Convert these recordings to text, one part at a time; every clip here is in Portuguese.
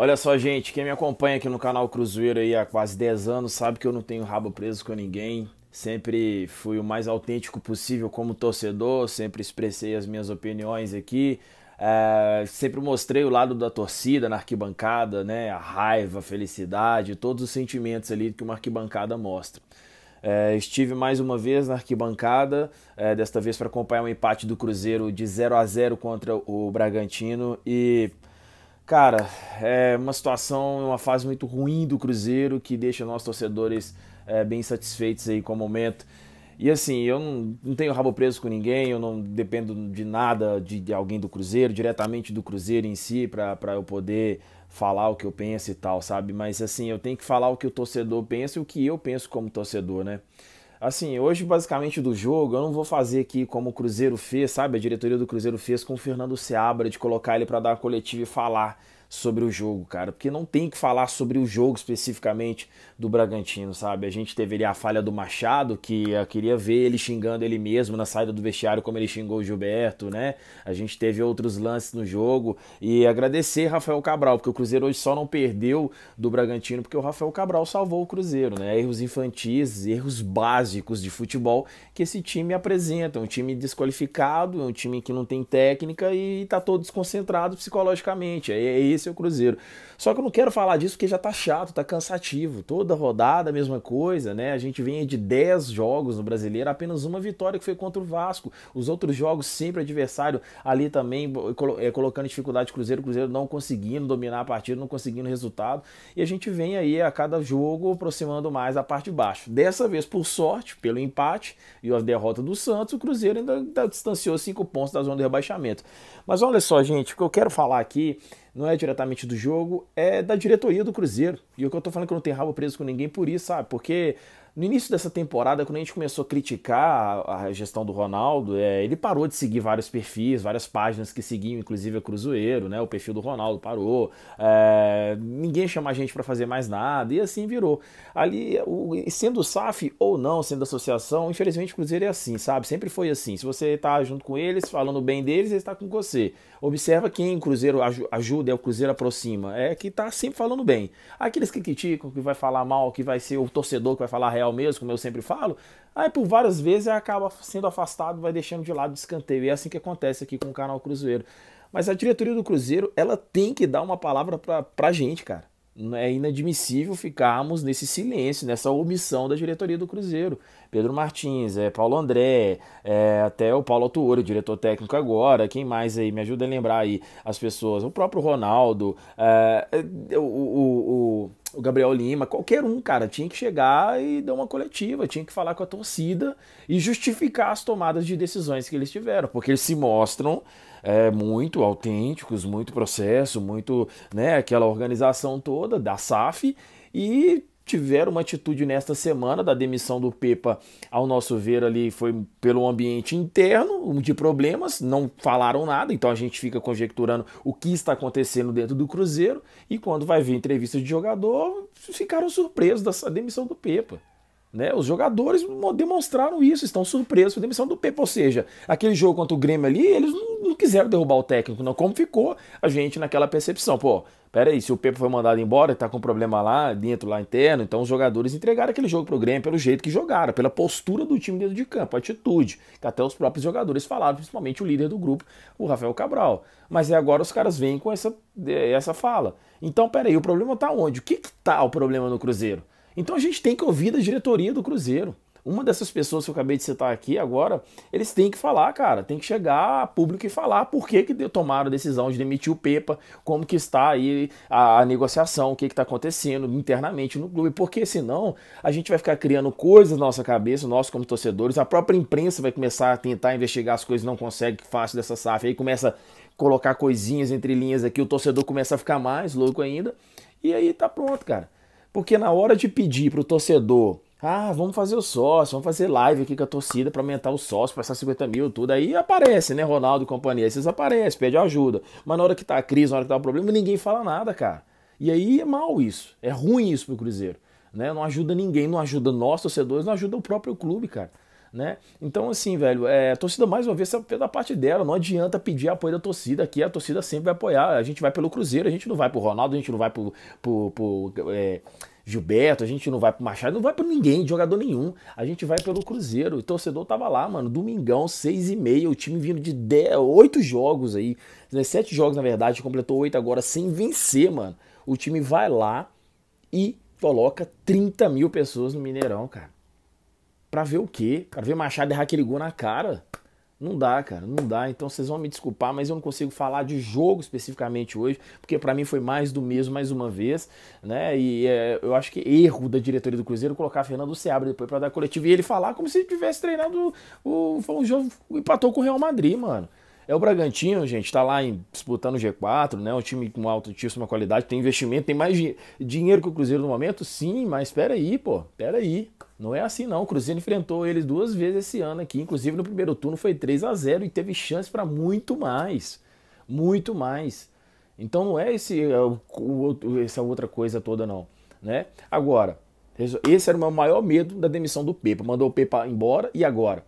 Olha só, gente, quem me acompanha aqui no canal Cruzeiro aí há quase 10 anos sabe que eu não tenho rabo preso com ninguém. Sempre fui o mais autêntico possível como torcedor, sempre expressei as minhas opiniões aqui. É, sempre mostrei o lado da torcida na arquibancada, né? A raiva, a felicidade, todos os sentimentos ali que uma arquibancada mostra. É, estive mais uma vez na arquibancada, é, desta vez para acompanhar um empate do Cruzeiro de 0 a 0 contra o Bragantino e Cara, é uma situação, uma fase muito ruim do Cruzeiro que deixa nós torcedores é, bem satisfeitos aí com o momento. E assim, eu não, não, tenho rabo preso com ninguém, eu não dependo de nada de, de alguém do Cruzeiro, diretamente do Cruzeiro em si, para eu poder falar o que eu penso e tal, sabe? Mas assim, eu tenho que falar o que o torcedor pensa e o que eu penso como torcedor, né? Assim, hoje basicamente do jogo, eu não vou fazer aqui como o Cruzeiro fez, sabe? A diretoria do Cruzeiro fez com o Fernando Seabra, de colocar ele para dar a coletiva e falar sobre o jogo, cara, porque não tem que falar sobre o jogo especificamente do Bragantino, sabe? A gente teve ali a falha do Machado, que eu queria ver ele xingando ele mesmo na saída do vestiário, como ele xingou o Gilberto, né? A gente teve outros lances no jogo e agradecer Rafael Cabral, porque o Cruzeiro hoje só não perdeu do Bragantino porque o Rafael Cabral salvou o Cruzeiro, né? Erros infantis, erros básicos de futebol que esse time apresenta, um time desqualificado, um time que não tem técnica e tá todo desconcentrado psicologicamente. É, é esse é o Cruzeiro. Só que eu não quero falar disso porque já tá chato, tá cansativo. Toda rodada a mesma coisa, né? A gente vem de 10 jogos no Brasileiro, apenas uma vitória que foi contra o Vasco. Os outros jogos sempre adversário ali também eh, colocando dificuldade Cruzeiro, Cruzeiro não conseguindo dominar a partida, não conseguindo resultado. E a gente vem aí a cada jogo aproximando mais a parte de baixo. Dessa vez, por sorte, pelo empate e a derrota do Santos, o Cruzeiro ainda, distanciou 5 pontos da zona de rebaixamento. Mas olha só, gente, o que eu quero falar aqui não é diretamente do jogo, é da diretoria do Cruzeiro. E o que eu tô falando é que eu não tenho rabo preso com ninguém por isso, sabe? Porque no início dessa temporada, quando a gente começou a criticar a, gestão do Ronaldo, é, ele parou de seguir vários perfis, várias páginas que seguiam, inclusive a Cruzeiro, né? O perfil do Ronaldo parou. É, ninguém chama a gente para fazer mais nada e assim virou. Ali, o, sendo o SAF ou não, sendo associação, infelizmente o Cruzeiro é assim, sabe? Sempre foi assim. Se você tá junto com eles, falando bem deles, eles tá com você. Observa quem o Cruzeiro ajuda, é o Cruzeiro aproxima, é que tá sempre falando bem. Aqueles que criticam, que vai falar mal, que vai ser o torcedor que vai falar real lateral mesmo, como eu sempre falo, aí por várias vezes acaba sendo afastado, vai deixando de lado o escanteio. E é assim que acontece aqui com o canal Cruzeiro. Mas a diretoria do Cruzeiro, ela tem que dar uma palavra pra, pra gente, cara é inadmissível ficarmos nesse silêncio, nessa omissão da diretoria do Cruzeiro. Pedro Martins, é, Paulo André, é, até o Paulo Tuori, diretor técnico agora, quem mais aí? Me ajuda a lembrar aí as pessoas, o próprio Ronaldo, é, é o, o, o, Gabriel Lima, qualquer um, cara, tinha que chegar e dar uma coletiva, tinha que falar com a torcida e justificar as tomadas de decisões que eles tiveram, porque eles se mostram é, muito autênticos, muito processo, muito né, aquela organização toda da SAF e tiveram uma atitude nesta semana da demissão do Pepa, ao nosso ver ali foi pelo ambiente interno de problemas, não falaram nada, então a gente fica conjecturando o que está acontecendo dentro do Cruzeiro e quando vai ver entrevista de jogador, ficaram surpresos dessa demissão do Pepa. Né? Os jogadores demonstraram isso, estão surpresos com a demissão do Pepe. Ou seja, aquele jogo contra o Grêmio ali, eles não, quiseram derrubar o técnico, não. Como ficou a gente naquela percepção? Pô, peraí, se o Pepe foi mandado embora, está com problema lá dentro, lá interno, então os jogadores entregaram aquele jogo para o Grêmio pelo jeito que jogaram, pela postura do time dentro de campo, atitude, que até os próprios jogadores falaram, principalmente o líder do grupo, o Rafael Cabral. Mas é agora os caras vêm com essa, eh, essa fala. Então, peraí, o problema está onde? O que, que tá o problema no Cruzeiro? Então a gente tem que ouvir da diretoria do Cruzeiro. Uma dessas pessoas que eu acabei de citar aqui agora, eles têm que falar, cara, tem que chegar a público e falar por que, que tomaram a decisão de demitir o Pepa, como que está aí a, a negociação, o que está acontecendo internamente no clube, porque senão a gente vai ficar criando coisas na nossa cabeça, nós como torcedores, a própria imprensa vai começar a tentar investigar as coisas, não consegue fácil dessa SAF, aí começa a colocar coisinhas entre linhas aqui, o torcedor começa a ficar mais louco ainda, e aí tá pronto, cara. Porque na hora de pedir para o torcedor, ah, vamos fazer o sócio, vamos fazer live aqui com a torcida para aumentar o sócio, passar 50 mil, tudo. Aí aparece, né, Ronaldo e companhia. vocês aparecem, pede ajuda. Mas na hora que tá a crise, na hora que tá o problema, ninguém fala nada, cara. E aí é mal isso. É ruim isso pro Cruzeiro. Né? Não ajuda ninguém, não ajuda nós, torcedores, não ajuda o próprio clube, cara né? Então, assim, velho, é, a torcida mais uma vez é a parte dela. Não adianta pedir apoio da torcida aqui, a torcida sempre vai apoiar. A gente vai pelo Cruzeiro, a gente não vai pro Ronaldo, a gente não vai pro. pro, pro é, Gilberto, a gente não vai pro Machado, não vai pro ninguém, jogador nenhum. A gente vai pelo Cruzeiro. O torcedor tava lá, mano, domingão, seis e meia, o time vindo de dez, oito jogos aí, né, sete jogos na verdade, completou oito agora, sem vencer, mano. O time vai lá e coloca 30 mil pessoas no Mineirão, cara. Pra ver o quê? Cara, ver Machado errar aquele gol na cara. Não dá, cara, não dá. Então vocês vão me desculpar, mas eu não consigo falar de jogo especificamente hoje, porque para mim foi mais do mesmo mais uma vez, né? E é, eu acho que erro da diretoria do Cruzeiro colocar Fernando Seabra depois para dar coletivo e ele falar como se tivesse treinado o, foi um jogo empatou com o Real Madrid, mano. É o Bragantino, gente, está lá em, disputando o G4, né? Um time com altíssima qualidade, tem investimento, tem mais di dinheiro que o Cruzeiro no momento? Sim, mas espera aí, pô, espera aí. Não é assim não. O Cruzeiro enfrentou eles duas vezes esse ano aqui, inclusive no primeiro turno foi 3 a 0 e teve chance para muito mais. Muito mais. Então não é esse é o, o, essa outra coisa toda não, né? Agora, esse era o meu maior medo da demissão do Pepa. Mandou o Pepa embora e agora?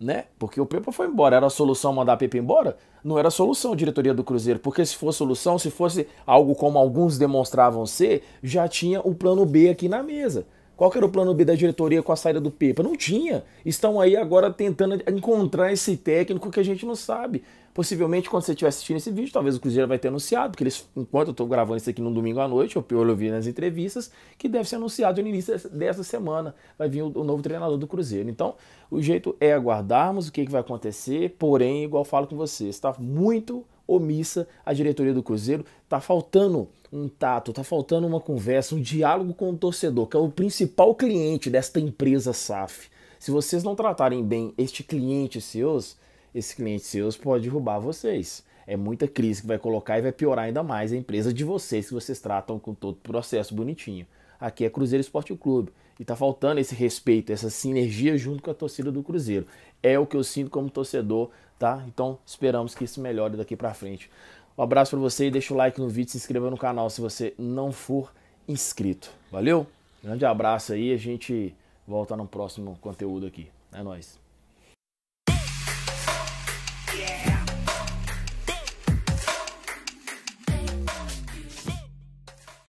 né? Porque o Pepa foi embora. Era a solução mandar a Pepa embora? Não era a solução, diretoria do Cruzeiro. Porque se fosse solução, se fosse algo como alguns demonstravam ser, já tinha o plano B aqui na mesa. Qual era o plano B da diretoria com a saída do Pepa? Não tinha. Estão aí agora tentando encontrar esse técnico que a gente não sabe. Possivelmente, quando você estiver assistindo esse vídeo, talvez o Cruzeiro vai ter anunciado, porque eles, enquanto eu estou gravando isso aqui no domingo à noite, eu pior ouvi nas entrevistas, que deve ser anunciado no início dessa semana. Vai vir o, o novo treinador do Cruzeiro. Então, o jeito é aguardarmos o que, é que vai acontecer, porém, igual falo com você, está muito omissa a diretoria do Cruzeiro. Tá faltando um tato, tá faltando uma conversa, um diálogo com o torcedor, que é o principal cliente desta empresa SAF. Se vocês não tratarem bem este cliente seus, esse cliente seu pode derrubar vocês. É muita crise que vai colocar e vai piorar ainda mais a empresa de vocês que vocês tratam com todo o processo bonitinho. Aqui é Cruzeiro Esporte Clube e tá faltando esse respeito, essa sinergia junto com a torcida do Cruzeiro. É o que eu sinto como torcedor, tá? Então esperamos que isso melhore daqui para frente. Um abraço para você e deixa o like no vídeo, se inscreva no canal se você não for inscrito. Valeu? Grande abraço aí, a gente volta no próximo conteúdo aqui. É nóis.